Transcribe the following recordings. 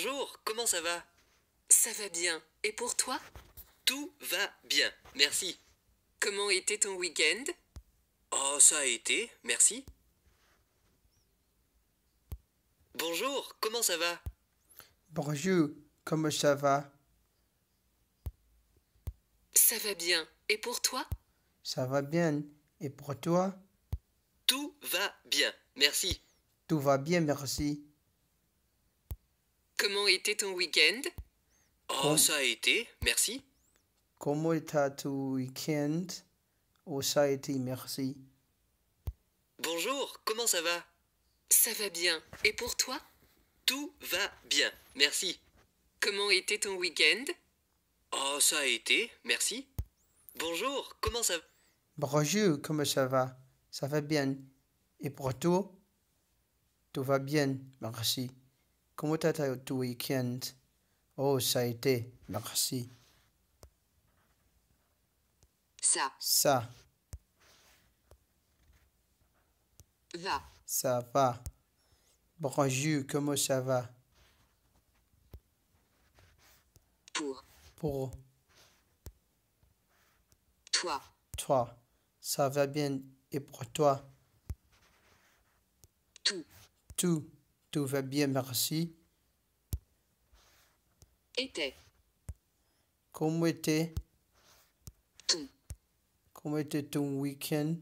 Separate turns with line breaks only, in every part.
bonjour, comment ça va Ça va bien. Et pour toi Tout va bien, merci. Comment était ton week-end Oh, ça a été, merci. Bonjour, comment ça va
Bonjour, comment ça va
Ça va bien. Et pour toi
Ça va bien. Et pour toi
Tout va bien, merci.
Tout va bien, merci.
Comment était ton week-end Oh, ça a été,
merci. Comment était ton week-end Oh, ça a été, merci.
Bonjour, comment ça va Ça va bien. Et pour toi Tout va bien, merci. Comment était ton week-end Oh, ça a été, merci. Bonjour, comment ça va
Bonjour, comment ça va Ça va bien. Et pour toi Tout va bien, merci. Comment t'as ton week-end Oh, ça a été. Merci. Ça. Ça. Va. Ça va. Bonjour, comment ça va Pour. Pour. Toi. Toi. Ça va bien et pour toi Tout. Tout. Tout va bien, merci. Était. Comment était Comment était ton week-end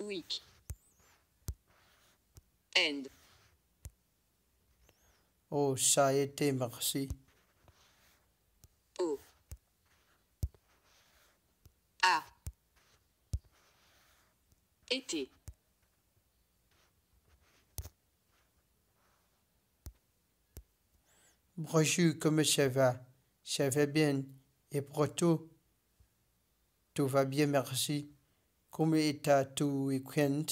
Week. End.
Oh, ça a été, merci.
Oh. Ah. Été.
Bonjour, comment ça va Ça va bien. Et pour tout Tout va bien, merci. Comment est-ce tout week-end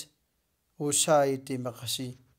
au ça a été, merci.